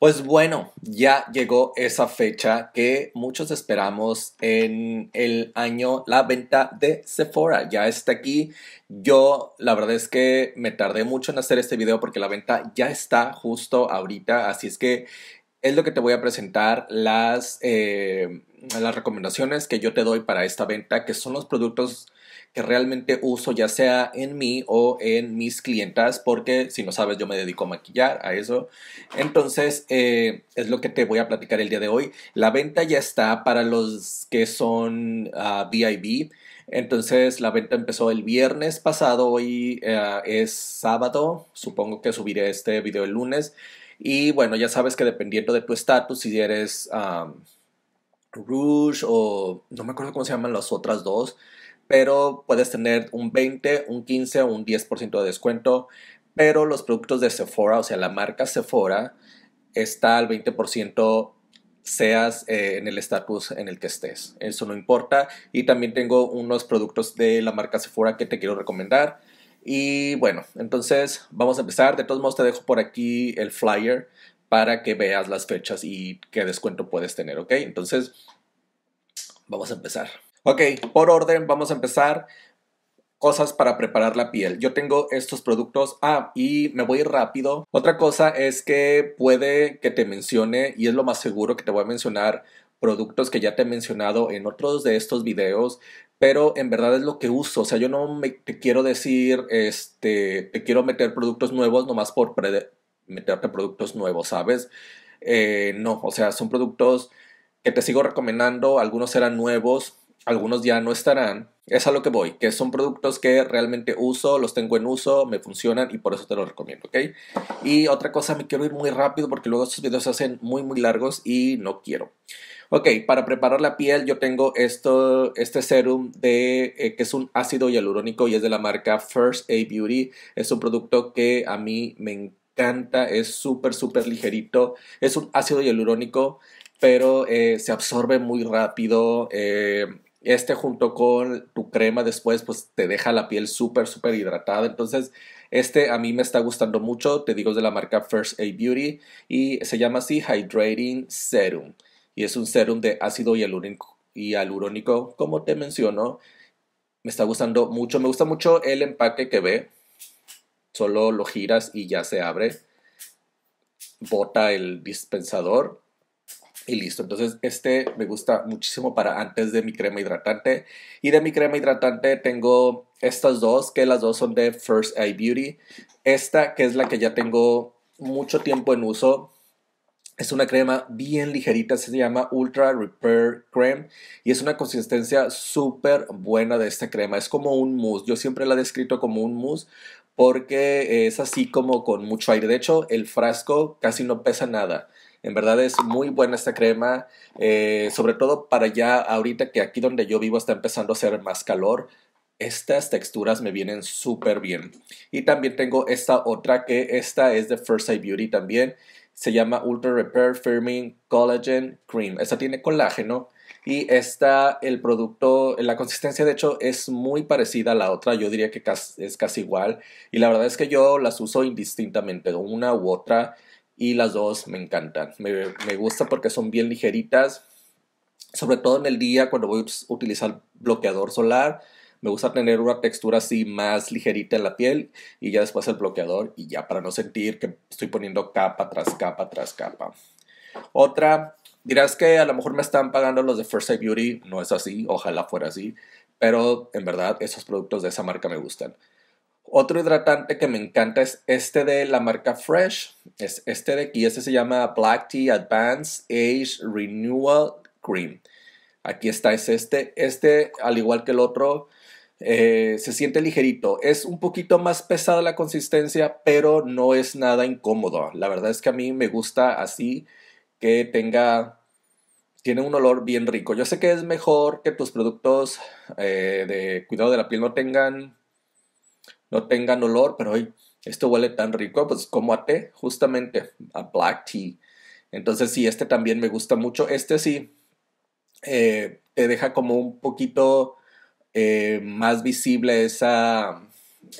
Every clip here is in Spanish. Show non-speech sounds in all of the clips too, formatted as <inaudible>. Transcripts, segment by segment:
Pues bueno, ya llegó esa fecha que muchos esperamos en el año, la venta de Sephora. Ya está aquí. Yo la verdad es que me tardé mucho en hacer este video porque la venta ya está justo ahorita. Así es que es lo que te voy a presentar las, eh, las recomendaciones que yo te doy para esta venta, que son los productos que realmente uso ya sea en mí o en mis clientas, porque si no sabes yo me dedico a maquillar, a eso. Entonces eh, es lo que te voy a platicar el día de hoy. La venta ya está para los que son ah, Entonces la venta empezó el viernes pasado, hoy eh, es sábado, supongo que subiré este video el lunes. Y bueno, ya sabes que dependiendo de tu estatus, si eres ah, Rouge o no me acuerdo cómo se llaman las otras dos, pero puedes tener un 20, un 15 o un 10% de descuento. Pero los productos de Sephora, o sea, la marca Sephora, está al 20% seas eh, en el estatus en el que estés. Eso no importa. Y también tengo unos productos de la marca Sephora que te quiero recomendar. Y bueno, entonces vamos a empezar. De todos modos, te dejo por aquí el flyer para que veas las fechas y qué descuento puedes tener, ¿ok? Entonces, vamos a empezar. Ok, por orden vamos a empezar cosas para preparar la piel. Yo tengo estos productos. Ah, y me voy rápido. Otra cosa es que puede que te mencione, y es lo más seguro que te voy a mencionar, productos que ya te he mencionado en otros de estos videos, pero en verdad es lo que uso. O sea, yo no te quiero decir, este, te quiero meter productos nuevos nomás por meterte productos nuevos, ¿sabes? Eh, no, o sea, son productos que te sigo recomendando, algunos eran nuevos, algunos ya no estarán. Es a lo que voy, que son productos que realmente uso, los tengo en uso, me funcionan y por eso te los recomiendo, ¿ok? Y otra cosa, me quiero ir muy rápido porque luego estos videos se hacen muy, muy largos y no quiero. Ok, para preparar la piel yo tengo esto, este serum de, eh, que es un ácido hialurónico y es de la marca First A Beauty. Es un producto que a mí me encanta, es súper, súper ligerito. Es un ácido hialurónico, pero eh, se absorbe muy rápido. Eh, este junto con tu crema después, pues te deja la piel súper, súper hidratada. Entonces, este a mí me está gustando mucho. Te digo, es de la marca First Aid Beauty y se llama así Hydrating Serum. Y es un serum de ácido hialurónico, hialurónico como te menciono. Me está gustando mucho. Me gusta mucho el empaque que ve. Solo lo giras y ya se abre. Bota el dispensador y listo. Entonces, este me gusta muchísimo para antes de mi crema hidratante. Y de mi crema hidratante tengo estas dos, que las dos son de First Eye Beauty. Esta, que es la que ya tengo mucho tiempo en uso. Es una crema bien ligerita, se llama Ultra Repair Cream y es una consistencia súper buena de esta crema. Es como un mousse, yo siempre la he descrito como un mousse porque es así como con mucho aire. De hecho, el frasco casi no pesa nada. En verdad es muy buena esta crema, eh, sobre todo para ya ahorita que aquí donde yo vivo está empezando a hacer más calor. Estas texturas me vienen súper bien. Y también tengo esta otra que esta es de First Eye Beauty también. Se llama Ultra Repair Firming Collagen Cream. Esta tiene colágeno y esta, el producto, la consistencia de hecho es muy parecida a la otra, yo diría que es casi igual. Y la verdad es que yo las uso indistintamente, una u otra y las dos me encantan. Me, me gusta porque son bien ligeritas, sobre todo en el día cuando voy a utilizar bloqueador solar. Me gusta tener una textura así más ligerita en la piel y ya después el bloqueador y ya para no sentir que estoy poniendo capa tras capa tras capa. Otra, dirás que a lo mejor me están pagando los de First Aid Beauty, no es así, ojalá fuera así, pero en verdad esos productos de esa marca me gustan. Otro hidratante que me encanta es este de la marca Fresh. Es este de aquí. Este se llama Black Tea Advanced Age Renewal Cream. Aquí está, es este. Este, al igual que el otro, eh, se siente ligerito. Es un poquito más pesada la consistencia, pero no es nada incómodo. La verdad es que a mí me gusta así que tenga... Tiene un olor bien rico. Yo sé que es mejor que tus productos eh, de cuidado de la piel no tengan no tengan olor, pero hoy esto huele tan rico, pues como a té, justamente a black tea. Entonces sí, este también me gusta mucho. Este sí eh, te deja como un poquito eh, más visible esa,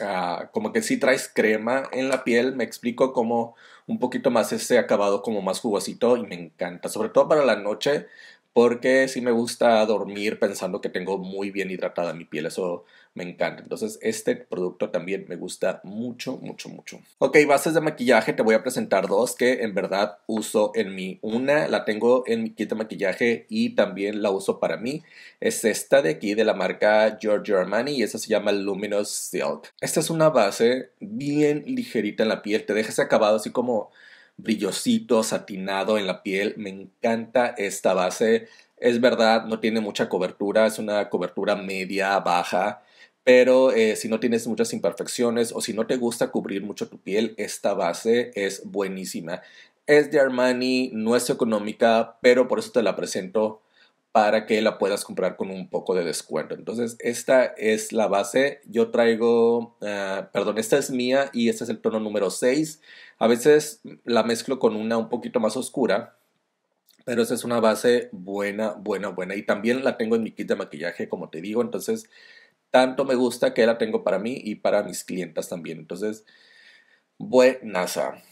ah, como que sí traes crema en la piel, me explico como un poquito más ese acabado como más jugosito y me encanta, sobre todo para la noche, porque sí me gusta dormir pensando que tengo muy bien hidratada mi piel. Eso me encanta. Entonces este producto también me gusta mucho, mucho, mucho. Ok, bases de maquillaje, te voy a presentar dos que en verdad uso en mi. Una la tengo en mi kit de maquillaje y también la uso para mí. Es esta de aquí de la marca Giorgio Armani y esa se llama Luminous Silk. Esta es una base bien ligerita en la piel, te deja ese acabado así como brillosito, satinado en la piel. Me encanta esta base es verdad, no tiene mucha cobertura, es una cobertura media, baja, pero eh, si no tienes muchas imperfecciones o si no te gusta cubrir mucho tu piel, esta base es buenísima. Es de Armani, no es económica, pero por eso te la presento para que la puedas comprar con un poco de descuento. Entonces, esta es la base. Yo traigo, ah, perdón, esta es mía y este es el tono número 6. A veces la mezclo con una un poquito más oscura pero esa es una base buena, buena, buena. Y también la tengo en mi kit de maquillaje, como te digo. Entonces, tanto me gusta que la tengo para mí y para mis clientas también. Entonces, buenaza.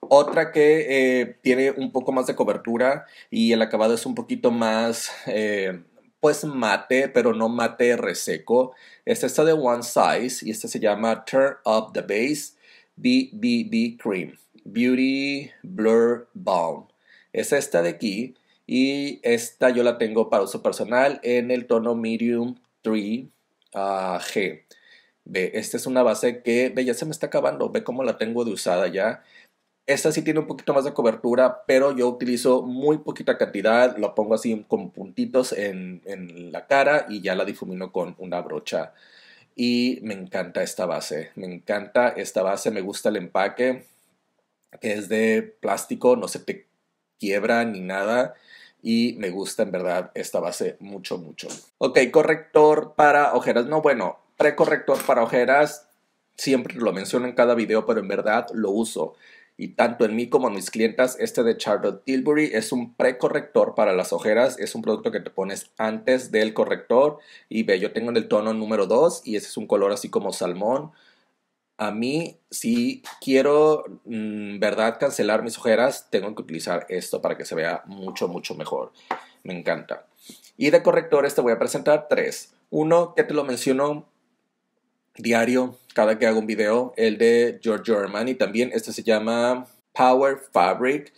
Otra que eh, tiene un poco más de cobertura y el acabado es un poquito más, eh, pues mate, pero no mate reseco. Es esta de One Size y esta se llama Turn Up the Base BBB Cream Beauty Blur Balm es esta de aquí. Y esta yo la tengo para uso personal en el tono medium 3 ah, G. Ve, esta es una base que, ya se me está acabando, ve cómo la tengo de usada ya. Esta sí tiene un poquito más de cobertura, pero yo utilizo muy poquita cantidad, lo pongo así con puntitos en, en la cara y ya la difumino con una brocha. Y me encanta esta base, me encanta esta base, me gusta el empaque, que es de plástico, no se te quiebra ni nada. Y me gusta en verdad esta base mucho, mucho. Ok, corrector para ojeras. No, bueno, precorrector para ojeras. Siempre lo menciono en cada video, pero en verdad lo uso. Y tanto en mí como en mis clientas, este de Charlotte Tilbury es un precorrector para las ojeras. Es un producto que te pones antes del corrector. Y ve, yo tengo en el tono número 2 y ese es un color así como salmón a mí, si quiero, mm, ¿verdad?, cancelar mis ojeras, tengo que utilizar esto para que se vea mucho, mucho mejor. Me encanta. Y de correctores te voy a presentar tres. Uno que te lo menciono diario, cada que hago un video, el de Giorgio Y también. Este se llama Power Fabric.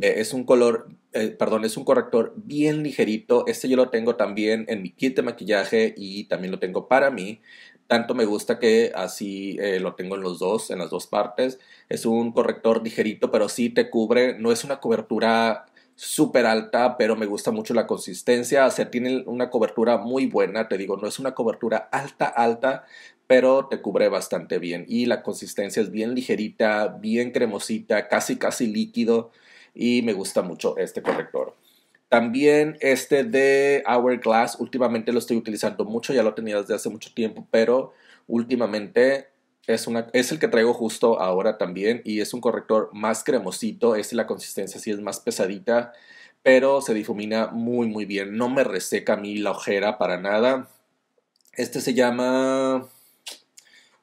Eh, es un color, eh, perdón, es un corrector bien ligerito. Este yo lo tengo también en mi kit de maquillaje y también lo tengo para mí. Tanto me gusta que así eh, lo tengo en los dos, en las dos partes. Es un corrector ligerito, pero sí te cubre. No es una cobertura súper alta, pero me gusta mucho la consistencia. O sea, tiene una cobertura muy buena. Te digo, no es una cobertura alta, alta, pero te cubre bastante bien. Y la consistencia es bien ligerita, bien cremosita, casi, casi líquido y me gusta mucho este corrector. También este de Hourglass, últimamente lo estoy utilizando mucho, ya lo tenía desde hace mucho tiempo, pero últimamente es, una, es el que traigo justo ahora también y es un corrector más cremosito, es la consistencia sí es más pesadita, pero se difumina muy muy bien, no me reseca a mí la ojera para nada. Este se llama...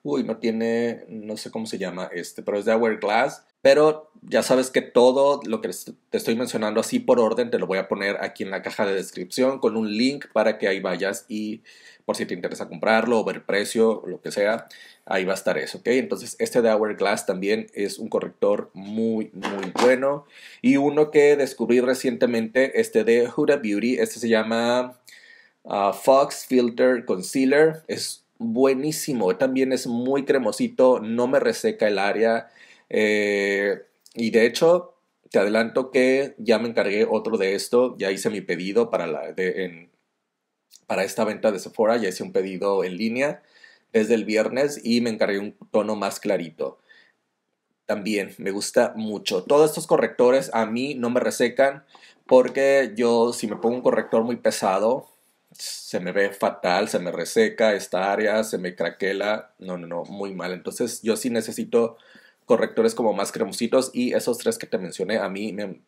Uy, no tiene, no sé cómo se llama este, pero es de Hourglass pero ya sabes que todo lo que te estoy mencionando así por orden te lo voy a poner aquí en la caja de descripción con un link para que ahí vayas y por si te interesa comprarlo o ver precio, lo que sea, ahí va a estar eso, ¿ok? Entonces este de Hourglass también es un corrector muy, muy bueno. Y uno que descubrí recientemente, este de Huda Beauty, este se llama ah, Fox Filter Concealer, es buenísimo, también es muy cremosito, no me reseca el área. Eh, y de hecho, te adelanto que ya me encargué otro de esto, ya hice mi pedido para, la, para esta venta de Sephora, ya hice un pedido en línea desde el viernes y me encargué un tono más clarito. También me gusta mucho. Todos estos correctores a mí no me resecan porque yo si me pongo un corrector muy pesado, se me ve fatal, se me reseca esta área, se me craquela, no, no, no, muy mal. Entonces yo sí necesito correctores como más cremositos y esos tres que te mencioné a mí me han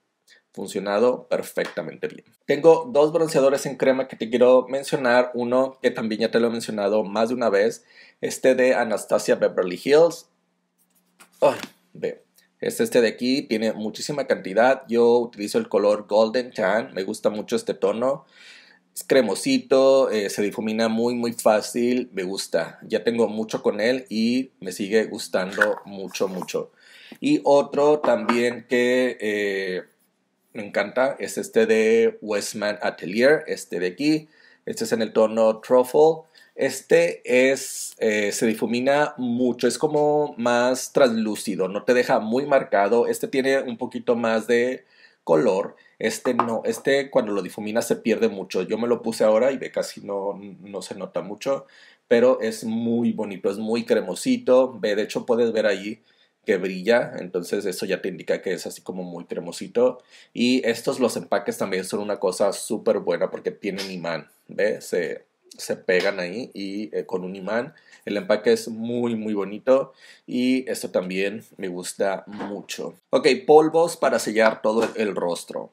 funcionado perfectamente bien. Tengo dos bronceadores en crema que te quiero mencionar, uno que también ya te lo he mencionado más de una vez, este de Anastasia Beverly Hills. ve. Es este de aquí, tiene muchísima cantidad. Yo utilizo el color Golden Tan, me gusta mucho este tono. Es cremosito, eh, se difumina muy muy fácil, me gusta. Ya tengo mucho con él y me sigue gustando mucho mucho. Y otro también que eh, me encanta es este de Westman Atelier, este de aquí. Este es en el tono Truffle. Este es, eh, se difumina mucho, es como más translúcido, no te deja muy marcado. Este tiene un poquito más de color. Este no, este cuando lo difumina se pierde mucho. Yo me lo puse ahora y ve casi no, no se nota mucho, pero es muy bonito, es muy cremosito. Ve, de hecho puedes ver ahí que brilla, entonces eso ya te indica que es así como muy cremosito. Y estos los empaques también son una cosa súper buena porque tienen imán, ¿ve? Se, eh, se pegan ahí y eh, con un imán. El empaque es muy muy bonito y esto también me gusta mucho. Ok, polvos para sellar todo el rostro.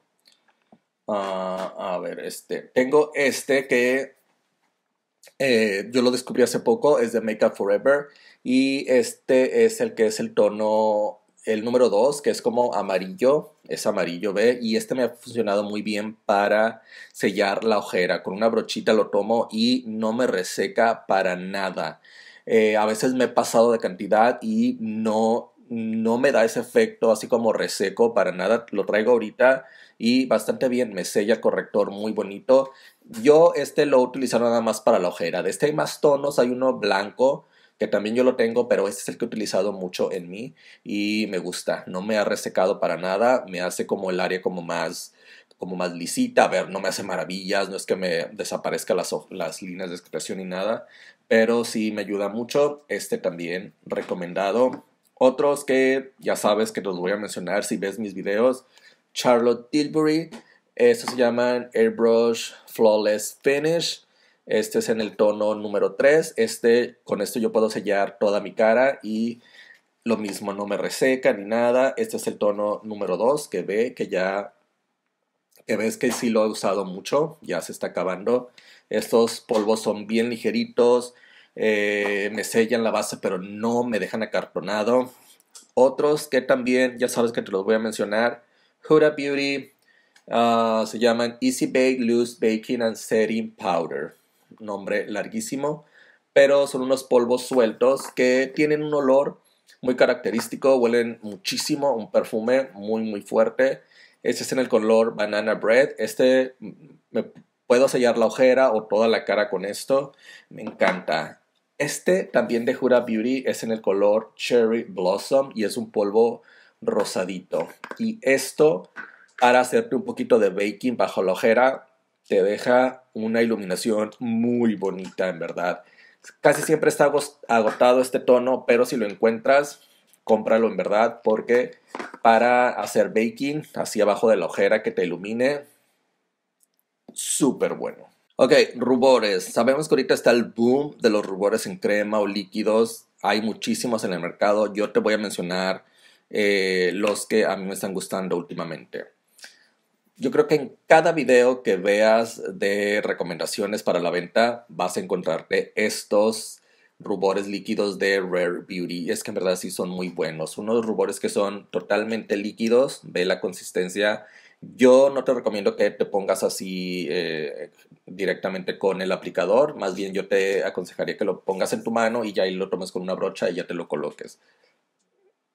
Ah, a ver, este. Tengo este que eh, yo lo descubrí hace poco, es de Make Forever y este es el que es el tono, el número 2, que es como amarillo es amarillo, ve, y este me ha funcionado muy bien para sellar la ojera. Con una brochita lo tomo y no me reseca para nada. Eh, a veces me he pasado de cantidad y no, no me da ese efecto así como reseco para nada. Lo traigo ahorita y bastante bien, me sella el corrector muy bonito. Yo este lo utilizo nada más para la ojera. De este hay más tonos, hay uno blanco que también yo lo tengo, pero este es el que he utilizado mucho en mí y me gusta. No me ha resecado para nada, me hace como el área como más como más lisita, a ver, no me hace maravillas, no es que me desaparezca las, las líneas de expresión ni nada, pero sí me ayuda mucho, este también recomendado. Otros que ya sabes que los voy a mencionar si ves mis videos, Charlotte Tilbury, estos se llaman Airbrush Flawless Finish, este es en el tono número 3. Este, con esto yo puedo sellar toda mi cara y lo mismo, no me reseca ni nada. Este es el tono número 2 que ve que ya, que ves que sí lo he usado mucho, ya se está acabando. Estos polvos son bien ligeritos, eh, me sellan la base pero no me dejan acartonado. Otros que también, ya sabes que te los voy a mencionar, Huda Beauty, ah, se llaman Easy Bake Loose Baking and Setting Powder nombre larguísimo, pero son unos polvos sueltos que tienen un olor muy característico, huelen muchísimo, un perfume muy muy fuerte. Este es en el color Banana Bread. Este mm, me puedo sellar la ojera o toda la cara con esto. Me encanta. Este también de Jura Beauty es en el color Cherry Blossom y es un polvo rosadito. Y esto para hacerte un poquito de baking bajo la ojera te deja una iluminación muy bonita, en verdad. Casi siempre está agotado este tono, pero si lo encuentras, cómpralo en verdad, porque para hacer baking, así abajo de la ojera que te ilumine, súper bueno. Ok, rubores. Sabemos que ahorita está el boom de los rubores en crema o líquidos. Hay muchísimos en el mercado. Yo te voy a mencionar eh, los que a mí me están gustando últimamente. Yo creo que en cada video que veas de recomendaciones para la venta vas a encontrarte estos rubores líquidos de Rare Beauty. Es que en verdad sí son muy buenos. Unos rubores que son totalmente líquidos, ve la consistencia. Yo no te recomiendo que te pongas así eh, directamente con el aplicador. Más bien yo te aconsejaría que lo pongas en tu mano y ya ahí lo tomes con una brocha y ya te lo coloques.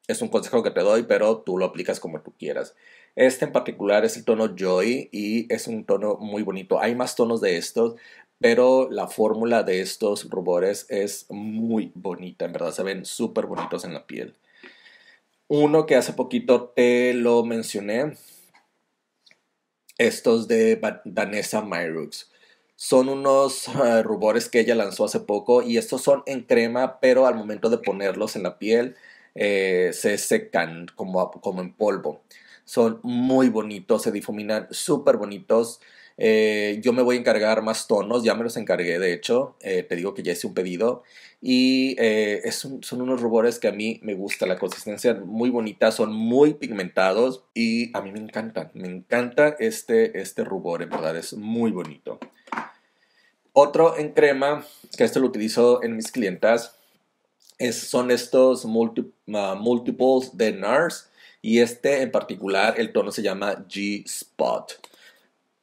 Es un consejo que te doy, pero tú lo aplicas como tú quieras. Este en particular es el tono Joy y es un tono muy bonito. Hay más tonos de estos, pero la fórmula de estos rubores es muy bonita, en verdad se ven súper bonitos en la piel. Uno que hace poquito te lo mencioné, estos de danessa Myrux. Son unos ah, rubores que ella lanzó hace poco y estos son en crema, pero al momento de ponerlos en la piel eh, se secan como, como en polvo. Son muy bonitos, se difuminan súper bonitos. Eh, yo me voy a encargar más tonos, ya me los encargué de hecho, eh, te digo que ya hice un pedido y son unos rubores que a mí me gusta, la consistencia muy bonita, son muy pigmentados y a mí me encantan, me encanta este, este rubor, en verdad es muy bonito. Otro en crema, que esto lo utilizo en mis clientas, son estos ah, multiples de NARS y este en particular, el tono se llama G-Spot.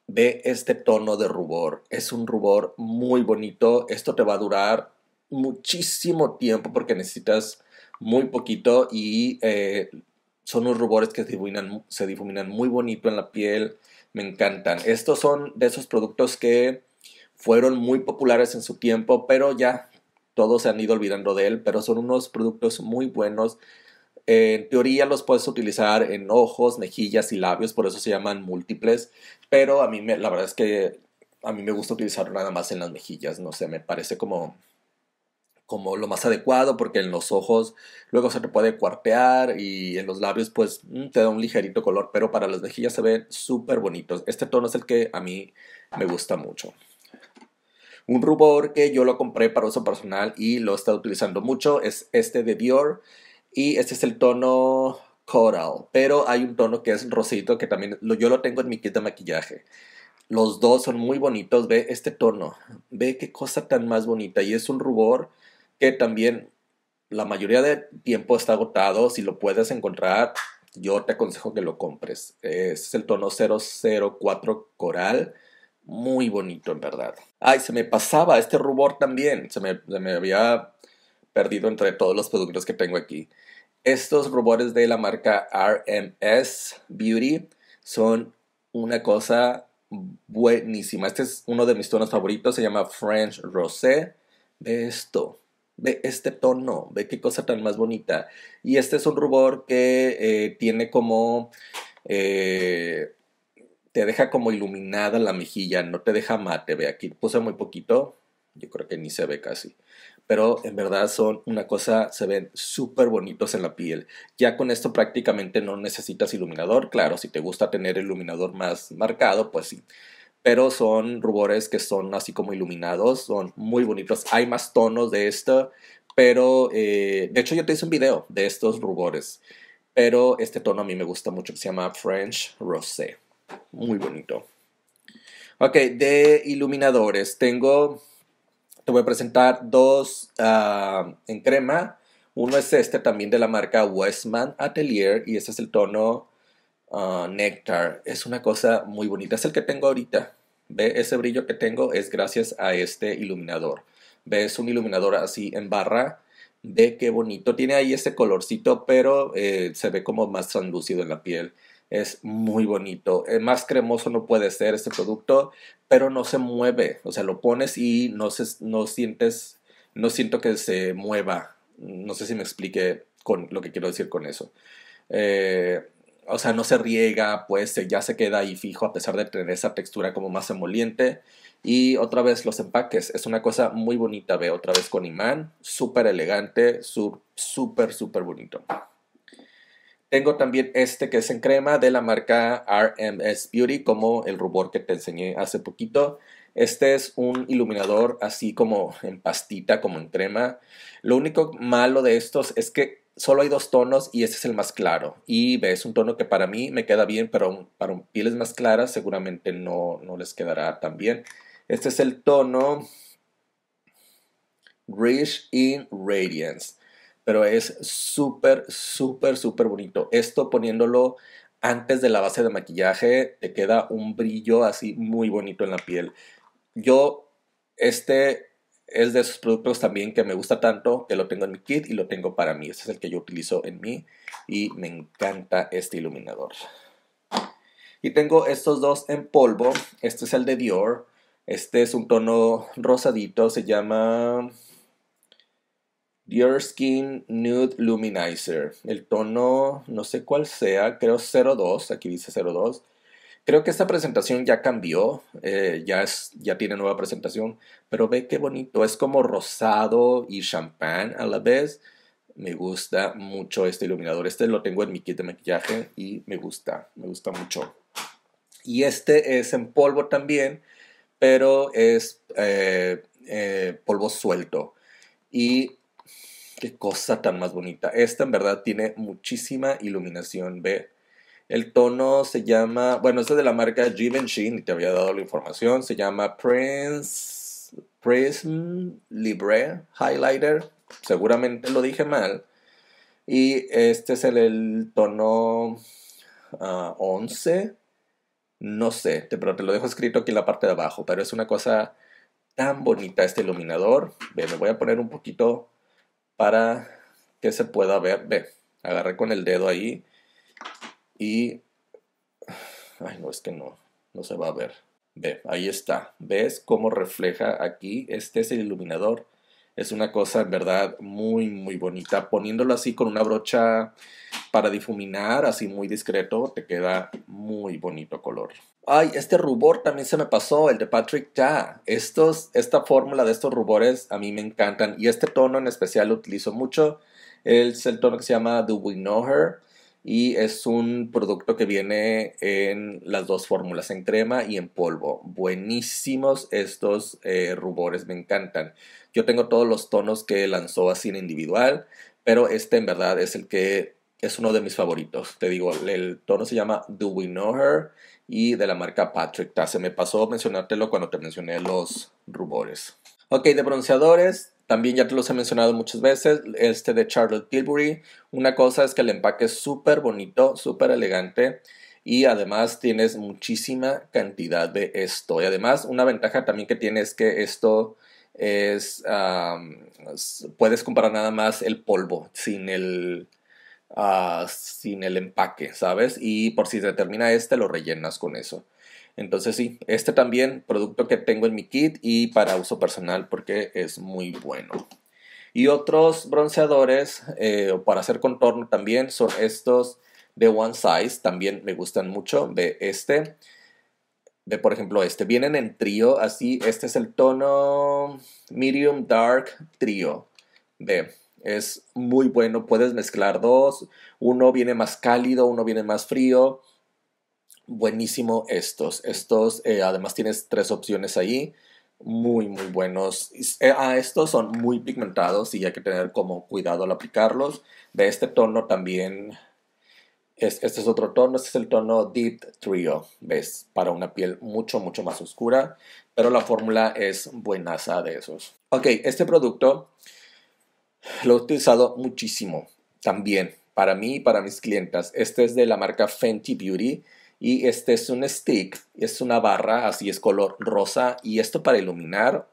Ve este tono de rubor, es un rubor muy bonito, esto te va a durar muchísimo tiempo porque necesitas muy poquito y eh, son unos rubores que se se difuminan muy bonito en la piel, me encantan. Estos son de esos productos que fueron muy populares en su tiempo, pero ya todos se han ido olvidando de él, pero son unos productos muy buenos. En teoría los puedes utilizar en ojos, mejillas y labios, por eso se llaman múltiples, pero a mí me, la verdad es que a mí me gusta utilizarlo nada más en las mejillas, no sé, me parece como como lo más adecuado porque en los ojos luego se te puede cuartear y en los labios pues mm, te da un ligerito color, pero para las mejillas se ven súper bonitos. Este tono es el que a mí me gusta mucho. Un rubor que yo lo compré para uso personal y lo he estado utilizando mucho es este de Dior y este es el tono coral, pero hay un tono que es rosito que también yo lo tengo en mi kit de maquillaje. Los dos son muy bonitos, ve este tono, ve qué cosa tan más bonita y es un rubor que también la mayoría de tiempo está agotado, si lo puedes encontrar, yo te aconsejo que lo compres. Es el tono 004 coral muy bonito, en verdad. Ay, se me pasaba este rubor también. Se me, se me había perdido entre todos los productos que tengo aquí. Estos rubores de la marca RMS Beauty son una cosa buenísima. Este es uno de mis tonos favoritos, se llama French Rosé. Ve esto, ve este tono, ve qué cosa tan más bonita. Y este es un rubor que eh, tiene como... Eh, te deja como iluminada la mejilla, no te deja mate, ve aquí puse muy poquito, yo creo que ni se ve casi. Pero en verdad son una cosa, se ven súper bonitos en la piel. Ya con esto prácticamente no necesitas iluminador. Claro, si te gusta tener iluminador más marcado, pues sí. Pero son rubores que son así como iluminados, son muy bonitos. Hay más tonos de esto, pero eh, de hecho yo te hice un video de estos rubores. Pero este tono a mí me gusta mucho, se llama French Rosé. Muy bonito. Ok, de iluminadores. Tengo, te voy a presentar dos ah, en crema. Uno es este también de la marca Westman Atelier y este es el tono ah, Nectar. Es una cosa muy bonita. Es el que tengo ahorita. ¿Ve? Ese brillo que tengo es gracias a este iluminador. ¿Ve? Es un iluminador así en barra. Ve qué bonito. Tiene ahí ese colorcito, pero eh, se ve como más translúcido en la piel. Es muy bonito. más cremoso no puede ser este producto, pero no se mueve. O sea, lo pones y no, no sientes, no siento que se mueva. No sé si me explique con lo que quiero decir con eso. Eh, o sea, no se riega, pues ya se queda ahí fijo a pesar de tener esa textura como más emoliente. Y otra vez los empaques, es una cosa muy bonita, ve, otra vez con imán, súper elegante, súper, súper bonito. Tengo también este que es en crema de la marca RMS Beauty, como el rubor que te enseñé hace poquito. Este es un iluminador así como en pastita, como en crema. Lo único malo de estos es que solo hay dos tonos y este es el más claro. Y ves, un tono que para mí me queda bien, pero para pieles más claras seguramente no, no les quedará tan bien. Este es el tono Rich in Radiance pero es súper, súper, súper bonito. Esto poniéndolo antes de la base de maquillaje, te queda un brillo así muy bonito en la piel. Yo, este es de esos productos también que me gusta tanto, que lo tengo en mi kit y lo tengo para mí. Este es el que yo utilizo en mí y me encanta este iluminador. Y tengo estos dos en polvo. Este es el de Dior. Este es un tono rosadito, se llama Dior Skin Nude Luminizer. El tono, no sé cuál sea, creo 02, aquí dice 02. Creo que esta presentación ya cambió, eh, ya, es, ya tiene nueva presentación, pero ve qué bonito, es como rosado y champán a la vez. Me gusta mucho este iluminador, este lo tengo en mi kit de maquillaje y me gusta, me gusta mucho. Y este es en polvo también, pero es eh, eh, polvo suelto. Y Qué cosa tan más bonita. Esta en verdad tiene muchísima iluminación. Ve. El tono se llama, bueno, este es de la marca Givenchy, y te había dado la información. Se llama Prince Prism Libre Highlighter. Seguramente lo dije mal. Y este es el, tono 11. Ah, no sé, pero te lo dejo escrito aquí en la parte de abajo. Pero es una cosa tan bonita este iluminador. Ve, me voy a poner un poquito para que se pueda ver. Ve, agarré con el dedo ahí y... Ay, no, es que no, no se va a ver. Ve, ahí está. ¿Ves cómo refleja aquí? Este es el iluminador. Es una cosa en verdad muy, muy bonita. Poniéndolo así con una brocha para difuminar, así muy discreto, te queda muy bonito color. Ay, este rubor también se me pasó, el de Patrick Ya. Estos, esta fórmula de estos rubores a mí me encantan. Y este tono en especial lo utilizo mucho. Es el tono que se llama Do We Know Her. Y es un producto que viene en las dos fórmulas, en crema y en polvo. Buenísimos estos eh, rubores, me encantan. Yo tengo todos los tonos que lanzó así en individual, pero este en verdad es el que es uno de mis favoritos. Te digo, el tono se llama Do We Know Her y de la marca Patrick. Se me pasó mencionártelo cuando te mencioné los rubores. Ok, de bronceadores, también ya te los he mencionado muchas veces, este de Charlotte Tilbury. Una cosa es que el empaque es súper bonito, súper elegante y además tienes muchísima cantidad de esto. Y además una ventaja también que tiene es que esto es, puedes comprar nada más el polvo sin el Ah, sin el empaque, ¿sabes? Y por si se termina este, lo rellenas con eso. Entonces sí, este también, producto que tengo en mi kit y para uso personal porque es muy bueno. Y otros bronceadores eh, para hacer contorno también son estos de One Size, también me gustan mucho, de este, de por ejemplo este. Vienen en trío, así, este es el tono medium dark trío de es muy bueno. Puedes mezclar dos. Uno viene más cálido, uno viene más frío. Buenísimo estos. Estos, eh, además tienes tres opciones ahí. Muy, muy buenos. Eh, ah, estos son muy pigmentados y hay que tener como cuidado al aplicarlos. De este tono también. Este, este es otro tono, este es el tono Deep Trio, ¿ves? Para una piel mucho, mucho más oscura, pero la fórmula es buenaza de esos. Ok, este producto lo he utilizado muchísimo también para mí y para mis clientas. Este es de la marca Fenty Beauty y este es un stick, es una barra, así es color rosa y esto para iluminar.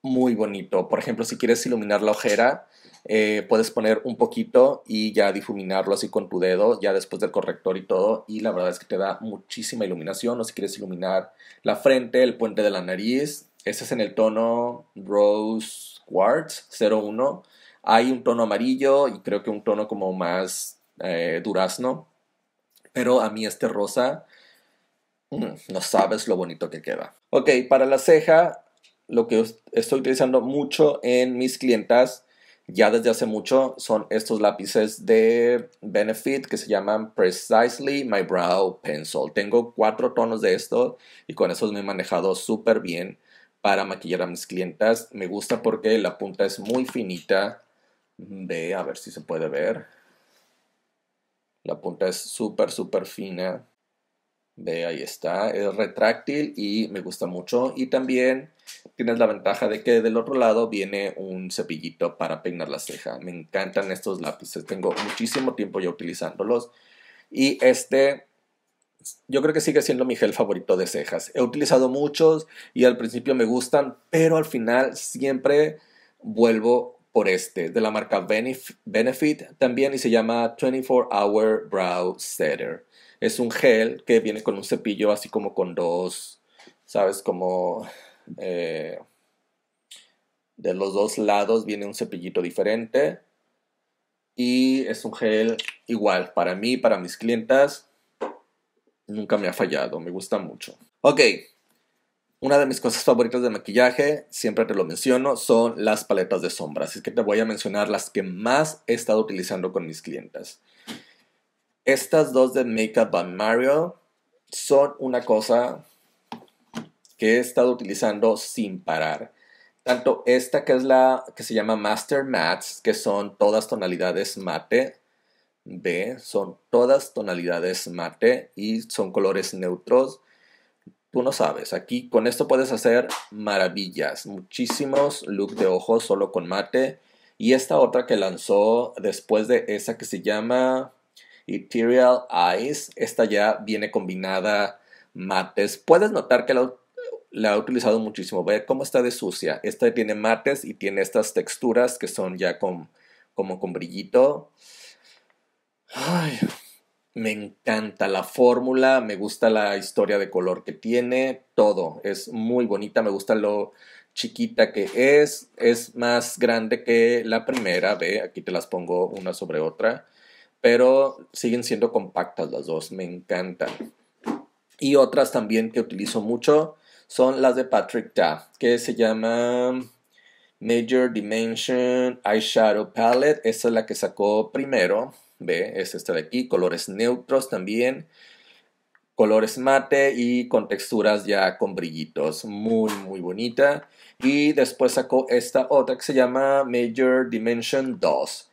Muy bonito. Por ejemplo, si quieres iluminar la ojera, eh, puedes poner un poquito y ya difuminarlo así con tu dedo, ya después del corrector y todo. Y la verdad es que te da muchísima iluminación. O si quieres iluminar la frente, el puente de la nariz. Este es en el tono Rose Quartz 01. Hay un tono amarillo y creo que un tono como más eh, durazno. Pero a mí este rosa, mm, no sabes lo bonito que queda. Ok, para la ceja, lo que estoy utilizando mucho en mis clientas ya desde hace mucho son estos lápices de Benefit que se llaman Precisely My Brow Pencil. Tengo cuatro tonos de esto y con esos me he manejado súper bien para maquillar a mis clientas. Me gusta porque la punta es muy finita. Ve, a ver si se puede ver. La punta es súper, súper fina. Ve, ahí está. Es retráctil y me gusta mucho. Y también tienes la ventaja de que del otro lado viene un cepillito para peinar la ceja. Me encantan estos lápices. Tengo muchísimo tiempo ya utilizándolos. Y este yo creo que sigue siendo mi gel favorito de cejas. He utilizado muchos y al principio me gustan, pero al final siempre vuelvo por este, de la marca Benefit también y se llama 24 Hour Brow Setter. Es un gel que viene con un cepillo así como con dos, ¿sabes? Como... Eh, de los dos lados viene un cepillito diferente. Y es un gel igual para mí, para mis clientas nunca me ha fallado, me gusta mucho. Ok, una de mis cosas favoritas de maquillaje, siempre te lo menciono, son las paletas de sombra. Así que te voy a mencionar las que más he estado utilizando con mis clientes. Estas dos de Makeup by Mario son una cosa que he estado utilizando sin parar. Tanto esta que es la que se llama Master mats que son todas tonalidades mate, B son todas tonalidades mate y son colores neutros. Tú no sabes, aquí con esto puedes hacer maravillas, muchísimos look de ojos solo con mate. Y esta otra que lanzó después de esa que se llama Ethereal Eyes, esta ya viene combinada mates. Puedes notar que la, ha utilizado muchísimo. Ve cómo está de sucia. Esta tiene mates y tiene estas texturas que son ya con, como con brillito. Ay, me encanta la fórmula, me gusta la historia de color que tiene, todo. Es muy bonita, me gusta lo chiquita que es. Es más grande que la primera, ve, aquí te las pongo una sobre otra. Pero siguen siendo compactas las dos, me encantan. Y otras también que utilizo mucho son las de Patrick Ta, que se llama Major Dimension Eyeshadow Palette. Esa es la que sacó primero. ¿Ve? Es esta de aquí. Colores neutros también. Colores mate y con texturas ya con brillitos. Muy, muy bonita. Y después sacó esta otra que se llama Major Dimension 2.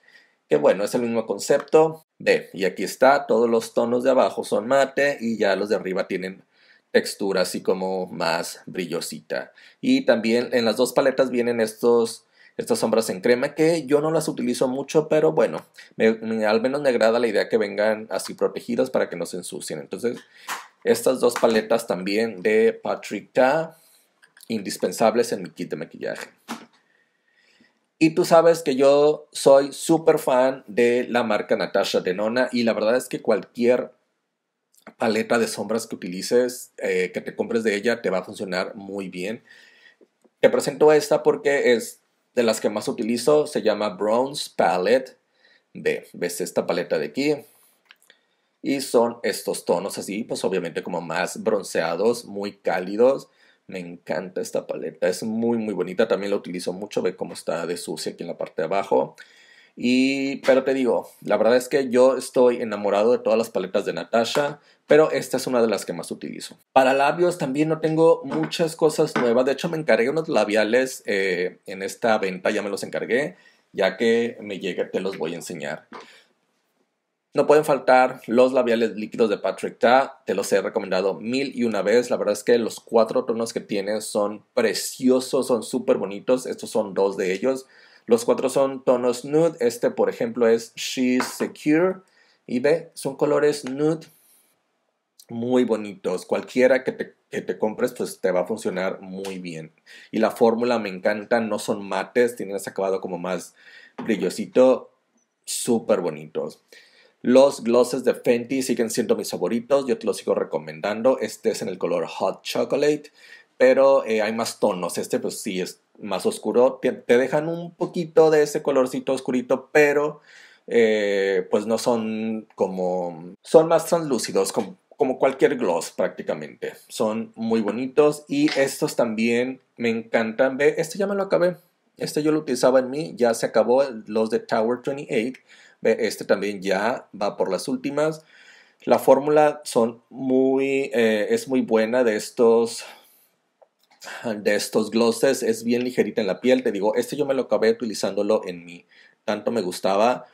Que bueno, es el mismo concepto. Ve, y aquí está. Todos los tonos de abajo son mate y ya los de arriba tienen textura así como más brillosita. Y también en las dos paletas vienen estos estas sombras en crema que yo no las utilizo mucho, pero bueno, al menos me agrada la idea que vengan así protegidas para que no se ensucien. Entonces, estas dos paletas también de Patrick indispensables en mi kit de maquillaje. Y tú sabes que yo soy súper fan de la marca Natasha Denona y la verdad es que cualquier paleta de sombras que utilices, eh, que te compres de ella, te va a funcionar muy bien. Te presento esta porque es de las que más utilizo se llama Bronze Palette de, ves esta paleta de aquí. Y son estos tonos así, pues obviamente como más bronceados, muy cálidos. Me encanta esta paleta, es muy muy bonita, también la utilizo mucho, ve cómo está de sucia aquí en la parte de abajo. Y, pero te digo, la verdad es que yo estoy enamorado de todas las paletas de Natasha, pero esta es una de las que más utilizo. Para labios también no tengo muchas cosas nuevas. De hecho, me encargué unos labiales eh, en esta venta, ya me los encargué. Ya que me llegue, te los voy a enseñar. No pueden faltar los labiales líquidos de Patrick Ta. Te los he recomendado mil y una vez. La verdad es que los cuatro tonos que tienes son preciosos, son súper bonitos. Estos son dos de ellos. Los cuatro son tonos nude. Este, por ejemplo, es She's Secure. Y ve, son colores nude muy bonitos. Cualquiera que te, compres, pues te va a funcionar muy bien. Y la fórmula me encanta. No son mates, tienen ese acabado como más brillosito. Súper bonitos. Los glosses de Fenty siguen siendo mis favoritos. Yo te los sigo recomendando. Este es en el color Hot Chocolate pero eh, hay más tonos. Este pues sí es más oscuro. Te, dejan un poquito de ese colorcito oscurito, pero eh, pues no son como... Son más translúcidos, como, cualquier gloss prácticamente. Son muy bonitos y estos también me encantan. Ve, este ya me lo acabé. Este yo lo utilizaba en mí, ya se acabó los de Tower 28. Ve, este también ya va por las últimas. La fórmula son muy, eh, es muy buena de estos <laughs> de estos glosses es bien ligerita en la piel. Te digo, este yo me lo acabé utilizándolo en mi. Tanto me gustaba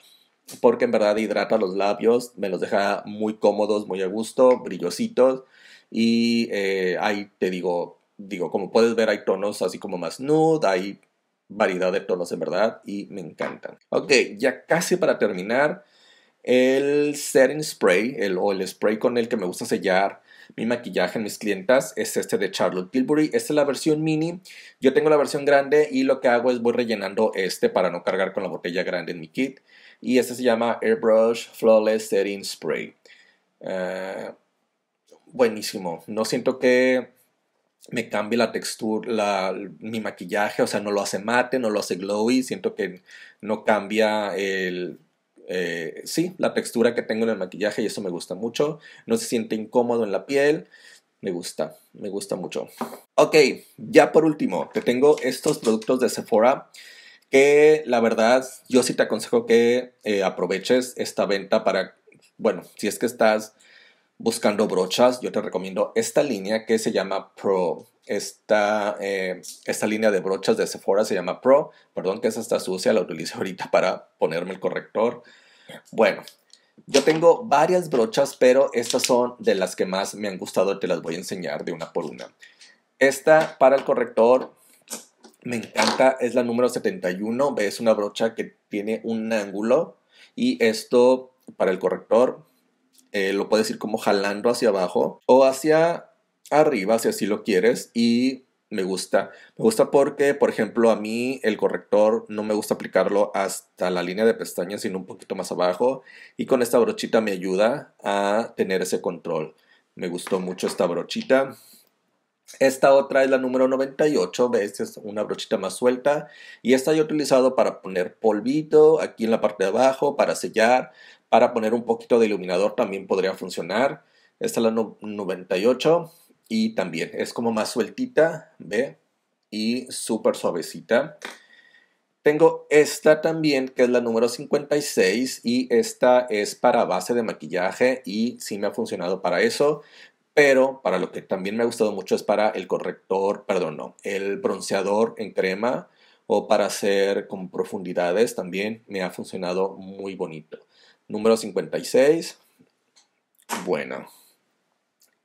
porque en verdad hidrata los labios, me los deja muy cómodos, muy a gusto, brillositos. Y eh, ahí te digo, digo, como puedes ver, hay tonos así como más nude, hay variedad de tonos en verdad y me encantan. Ok, ya casi para terminar, el setting spray o el spray con el que me gusta sellar mi maquillaje en mis clientas es este de Charlotte Tilbury. Esta es la versión mini. Yo tengo la versión grande y lo que hago es voy rellenando este para no cargar con la botella grande en mi kit. Y este se llama Airbrush Flawless Setting Spray. Eh, buenísimo. No siento que me cambie la textura, mi maquillaje, o sea, no lo hace mate, no lo hace glowy, siento que no cambia el, eh, sí, la textura que tengo en el maquillaje y eso me gusta mucho. No se siente incómodo en la piel. Me gusta, me gusta mucho. Ok, ya por último, te tengo estos productos de Sephora que la verdad yo sí te aconsejo que eh, aproveches esta venta para, bueno, si es que estás buscando brochas, yo te recomiendo esta línea que se llama Pro, esta, eh, esta línea de brochas de Sephora se llama Pro. Perdón que esa está sucia, la utilicé <laughs> ahorita para ponerme el corrector. Bueno, yo tengo varias brochas, pero estas son de las que más me han gustado. Te las voy a enseñar de una por una. Esta para el corrector me encanta, es la número 71. Es una brocha que tiene un ángulo. Y esto para el corrector eh, lo puedes ir como jalando hacia abajo o hacia arriba si así lo quieres y me gusta. Me gusta porque, por ejemplo, a mí el corrector no me gusta aplicarlo hasta la línea de pestañas, sino un poquito más abajo. Y con esta brochita me ayuda a tener ese control. Me gustó mucho esta brochita. Esta otra es la número 98, ¿ves? es una brochita más suelta y esta ya he utilizado para poner polvito aquí en la parte de abajo, para sellar, para poner un poquito de iluminador también podría funcionar. Esta es la 98 y también es como más sueltita, ¿ve? Y súper suavecita. Tengo esta también, que es la número 56, y esta es para base de maquillaje y sí me ha funcionado para eso, pero para lo que también me ha gustado mucho es para el corrector, perdón, no, el bronceador en crema o para hacer con profundidades también me ha funcionado muy bonito. Número 56. Bueno.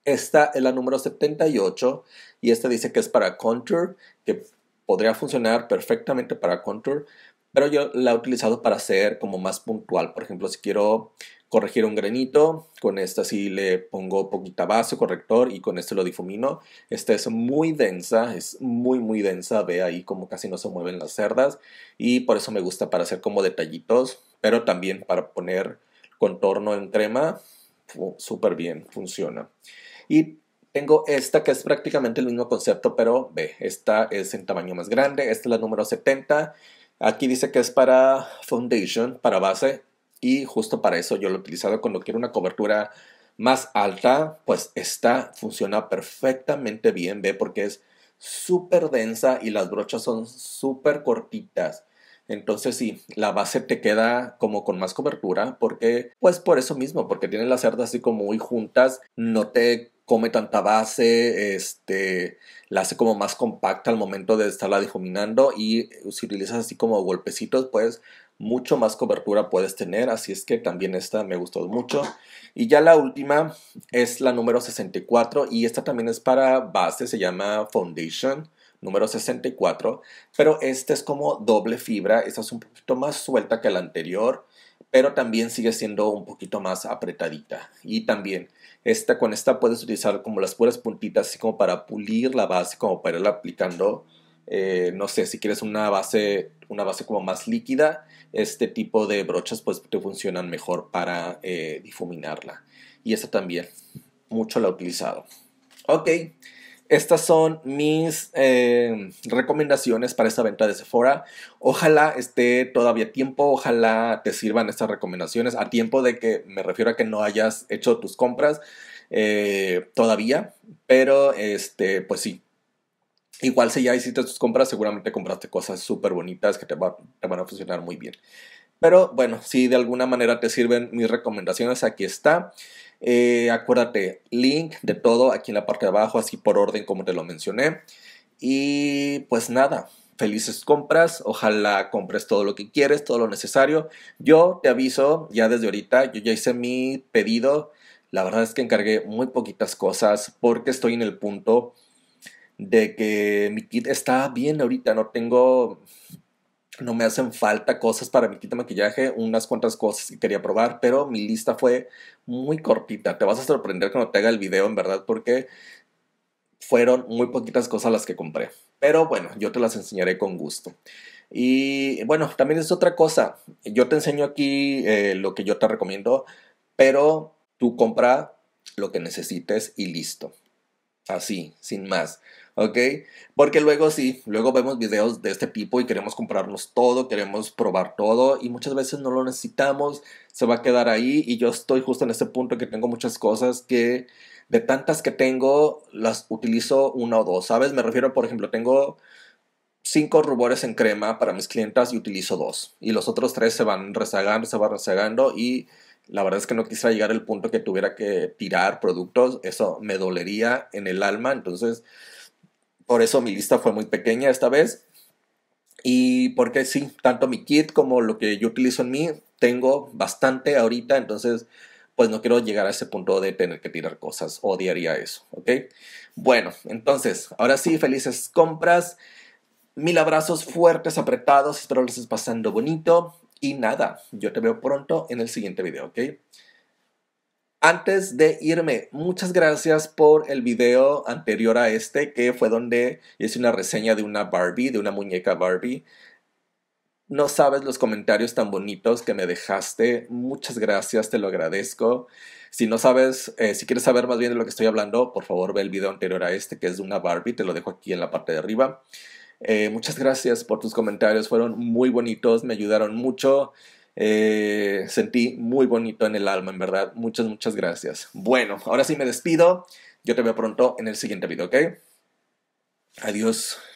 Esta es la número 78 y esta dice que es para contour, que podría funcionar perfectamente para contour, pero yo la he utilizado para hacer como más puntual. Por ejemplo, si quiero corregir un granito, con esta sí le pongo poquita base, corrector y con este lo difumino. Esta es muy densa, es muy muy densa, ve ahí como casi no se mueven las cerdas y por eso me gusta para hacer como detallitos, pero también para poner contorno en crema, súper bien, funciona. Y tengo esta que es prácticamente el mismo concepto, pero ve, esta es en tamaño más grande, esta es la número 70. Aquí dice que es para foundation, para base, y justo para eso yo lo he utilizado cuando quiero una cobertura más alta, pues esta funciona perfectamente bien, ve, porque es súper densa y las brochas son súper cortitas. Entonces sí, la base te queda como con más cobertura porque, pues por eso mismo, porque tiene las cerdas así como muy juntas, no te come tanta base, este, la hace como más compacta al momento de estarla difuminando y si utilizas así como golpecitos, pues mucho más cobertura puedes tener, así es que también esta me gustó mucho. Y ya la última es la número 64 y esta también es para base, se llama Foundation número 64, pero esta es como doble fibra, esta es un poquito más suelta que la anterior pero también sigue siendo un poquito más apretadita. Y también esta, con esta puedes utilizar como las puras puntitas, así como para pulir la base, como para irla aplicando. Eh, no sé, si quieres una base, una base como más líquida, este tipo de brochas pues te funcionan mejor para eh, difuminarla. Y esta también, mucho la he utilizado. Ok. Estas son mis eh, recomendaciones para esta venta de Sephora. Ojalá esté todavía tiempo, ojalá te sirvan estas recomendaciones a tiempo de que me refiero a que no hayas hecho tus compras eh, todavía, pero este, pues sí. Igual si ya hiciste tus compras, seguramente compraste cosas súper bonitas que te, te van a funcionar muy bien. Pero bueno, si de alguna manera te sirven mis recomendaciones, aquí está. Eh, acuérdate, link de todo aquí en la parte de abajo, así por orden como te lo mencioné. Y pues nada, felices compras, ojalá compres todo lo que quieres, todo lo necesario. Yo te aviso ya desde ahorita, yo ya hice mi pedido. La verdad es que encargué muy poquitas cosas porque estoy en el punto de que mi kit está bien ahorita, no tengo no me hacen falta cosas para mi kit de maquillaje, unas cuantas cosas que quería probar, pero mi lista fue muy cortita. Te vas a sorprender cuando te haga el video, en verdad, porque fueron muy poquitas cosas las que compré. Pero bueno, yo te las enseñaré con gusto. Y bueno, también es otra cosa. Yo te enseño aquí eh, lo que yo te recomiendo, pero tú compra lo que necesites y listo. Así, sin más. ¿ok? Porque luego sí, luego vemos videos de este tipo y queremos comprarnos todo, queremos probar todo y muchas veces no lo necesitamos, se va a quedar ahí y yo estoy justo en ese punto que tengo muchas cosas que de tantas que tengo las utilizo una o dos, ¿sabes? Me refiero, por ejemplo, tengo cinco rubores en crema para mis clientas y utilizo dos y los otros tres se van rezagando, se van rezagando y... La verdad es que no quisiera llegar al punto que tuviera que tirar productos, eso me dolería en el alma, entonces por eso mi lista fue muy pequeña esta vez. Y porque sí, tanto mi kit como lo que yo utilizo en mí, tengo bastante ahorita, entonces pues no quiero llegar a ese punto de tener que tirar cosas, odiaría eso, ¿ok? Bueno, entonces, ahora sí, felices compras, mil abrazos fuertes, apretados, espero les estés pasando bonito y nada, yo te veo pronto en el siguiente video, ¿ok? Antes de irme, muchas gracias por el video anterior a este, que fue donde hice una reseña de una Barbie, de una muñeca Barbie. No sabes los comentarios tan bonitos que me dejaste. Muchas gracias, te lo agradezco. Si no sabes, eh, si quieres saber más bien de lo que estoy hablando, por favor ve el video anterior a este, que es de una Barbie, te lo dejo aquí en la parte de arriba. Eh, muchas gracias por tus comentarios, fueron muy bonitos, me ayudaron mucho. Eh, sentí muy bonito en el alma, en verdad. Muchas, muchas gracias. Bueno, ahora sí me despido. Yo te veo pronto en el siguiente video, ¿ok? Adiós.